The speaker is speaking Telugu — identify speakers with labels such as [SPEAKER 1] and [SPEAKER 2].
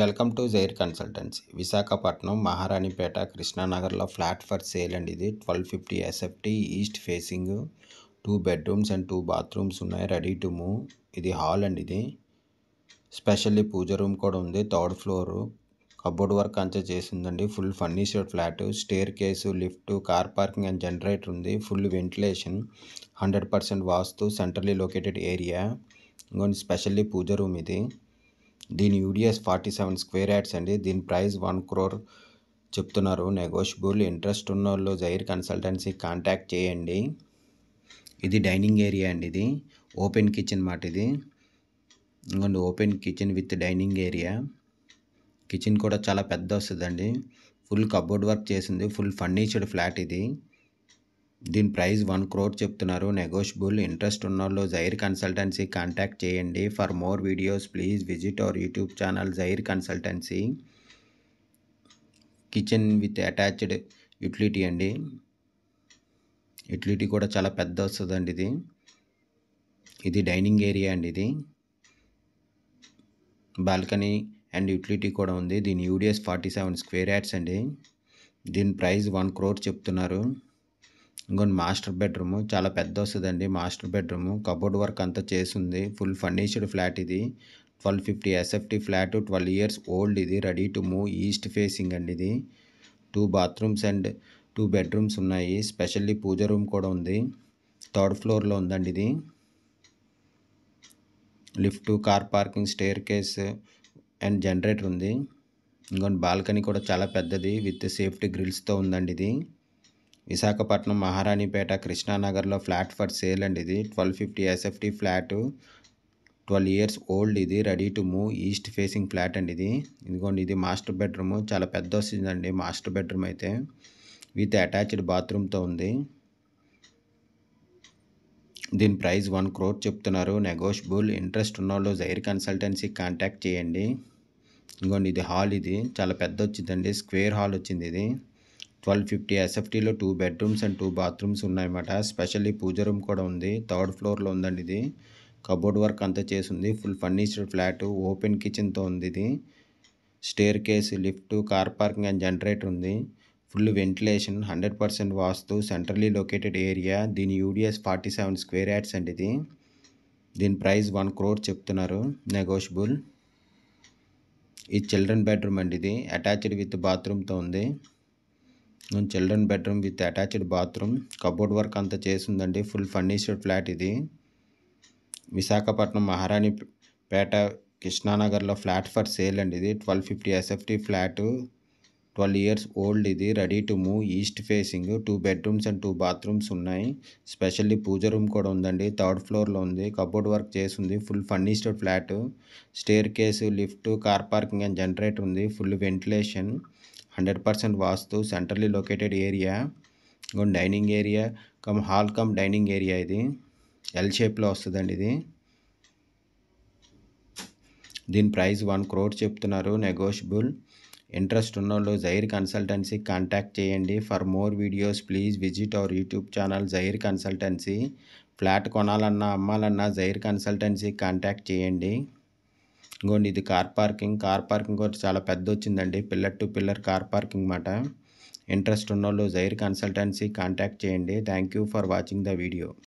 [SPEAKER 1] welcome to Jair consultancy Visakhapatnam Maharanipeta కృష్ణానగర్లో ఫ్లాట్ ఫర్ సేల్ అండ్ ఇది twelve fifty SFT east facing two bedrooms and two bathrooms ఉన్నాయి రెడీ టు మూవ్ ఇది హాల్ అండ్ ఇది స్పెషల్లీ పూజ రూమ్ కూడా ఉంది థర్డ్ ఫ్లోర్ కబోర్డ్ వర్క్ అంతా చేసిందండి full furnitured flat stair case lift car parking and generator ఉంది full ventilation hundred percent vastu centrally located area ఇంకొన్ని స్పెషల్లీ పూజ రూమ్ ఇది దీని UDS forty seven square yards అండి దీని ప్రైస్ వన్ క్రోర్ చెప్తున్నారు నెగోషియబుల్ ఇంట్రెస్ట్ ఉన్న వాళ్ళు జైర్ కన్సల్టెన్సీ కాంటాక్ట్ చేయండి ఇది డైనింగ్ ఏరియా అండి ఇది ఓపెన్ కిచెన్ మాట ఇది ఇంకొండి open kitchen with dining area kitchen కూడా చాలా పెద్ద వస్తుందండి ఫుల్ కబోర్డ్ వర్క్ చేసింది ఫుల్ ఫర్నిచర్డ్ ఫ్లాట్ ఇది దీని ప్రైస్ వన్ క్రోర్ చెప్తున్నారు నెగోషియబుల్ ఇంట్రెస్ట్ ఉన్నోళ్ళు జైర్ కన్సల్టెన్సీ కాంటాక్ట్ చేయండి for more videos please visit our YouTube channel Jair consultancy kitchen with attached utility అండి యుటిలిటీ కూడా చాలా పెద్ద వస్తుందండి ఇది ఇది డైనింగ్ ఏరియా అండి ఇది బాల్కనీ అండ్ యుటిలిటీ కూడా ఉంది దీని UDS forty seven square yards అండి దీని ప్రైస్ వన్ క్రోర్ చెప్తున్నారు ఇంకొన్ని మాస్టర్ బెడ్రూమ్ చాలా పెద్ద వస్తుందండి మాస్టర్ బెడ్రూమ్ కబోర్డ్ వర్క్ అంతా చేసింది ఫుల్ ఫర్నిష్డ్ ఫ్లాట్ ఇది twelve fifty SFT flat twelve years old ఇది ready to move east facing అండి ఇది two bathrooms and two bedrooms ఉన్నాయి స్పెషల్లీ పూజ రూమ్ కూడా ఉంది థర్డ్ ఫ్లోర్లో ఉందండి ఇది lift car parking stair case and generator ఉంది ఇంకొన్ని బాల్కనీ కూడా చాలా పెద్దది విత్ సేఫ్టీ గ్రిల్స్తో ఉందండి ఇది విశాఖపట్నం మహారాణిపేట కృష్ణానగర్లో ఫ్లాట్ ఫర్ సేల్ అండి ఇది twelve fifty SFT flat twelve years old ఇది ready to move east facing flat అండి ఇది ఇదిగోండి ఇది మాస్టర్ బెడ్రూమ్ చాలా పెద్ద వస్తుందండి మాస్టర్ బెడ్రూమ్ అయితే విత్ అటాచ్డ్ బాత్రూమ్తో ఉంది దీని ప్రైస్ వన్ క్రోర్ చెప్తున్నారు నెగోషియబుల్ ఇంట్రెస్ట్ ఉన్న వాళ్ళు జైర్ కన్సల్టెన్సీ కాంటాక్ట్ చేయండి ఇదిగోండి ఇది హాల్ ఇది చాలా పెద్ద వచ్చిందండి స్క్వేర్ హాల్ వచ్చింది ఇది ట్వెల్వ్ ఫిఫ్టీ ఎస్ఎఫ్టీలో two bedrooms and two bathrooms ఉన్నాయన్నమాట స్పెషల్లీ పూజ రూమ్ కూడా ఉంది థర్డ్ ఫ్లోర్లో ఉందండి ఇది కబోర్డ్ వర్క్ అంతా చేసింది ఫుల్ ఫర్నిచర్డ్ ఫ్లాట్ ఓపెన్ కిచెన్తో ఉంది ఇది stair case lift car parking and generator ఉంది full ventilation hundred percent vastu centrally located area దీని UDS forty seven square yards అండి ఇది దీని ప్రైస్ వన్ క్రోర్ చెప్తున్నారు నెగోషియబుల్ ఇది చిల్డ్రన్ బెడ్రూమ్ అండి ఇది అటాచ్డ్ విత్ బాత్రూమ్తో ఉంది children bedroom with attached bathroom cupboard work అంతా చేసిందండి ఫుల్ ఫర్నిచర్డ్ ఫ్లాట్ ఇది విశాఖపట్నం మహారాణి పేట కృష్ణానగర్లో ఫ్లాట్ ఫర్ సేల్ అండి ఇది twelve fifty SFT flat twelve years old ఇది ready to move east facing two bedrooms and two bathrooms ఉన్నాయి స్పెషల్లీ పూజ రూమ్ కూడా ఉందండి థర్డ్ ఫ్లోర్లో ఉంది కబోర్డ్ వర్క్ చేసింది full furnished flat stair case lift car parking and generator ఉంది full ventilation hundred percent vastu centrally located area ఇంకొక dining area cum hall cum dining area ఇది ఎల్ షేప్లో వస్తుందండి ఇది దీని ప్రైస్ వన్ క్రోర్ చెప్తున్నారు నెగోషియబుల్ ఇంట్రెస్ట్ ఉన్నోళ్ళు జైర్ కన్సల్టెన్సీ కాంటాక్ట్ చేయండి for more videos please visit our YouTube channel Jair consultancy flat కొనాలన్నా అమ్మాలన్నా జైర్ కన్సల్టెన్సీ కాంటాక్ట్ చేయండి ఇంకోండి ఇది కార్ పార్కింగ్ కార్ పార్కింగ్ కూడా చాలా పెద్ద వచ్చిందండి pillar to pillar car parking మాట ఇంట్రెస్ట్ ఉన్నోళ్ళు జైర్ కన్సల్టెన్సీ కాంటాక్ట్ చేయండి thank you for watching the video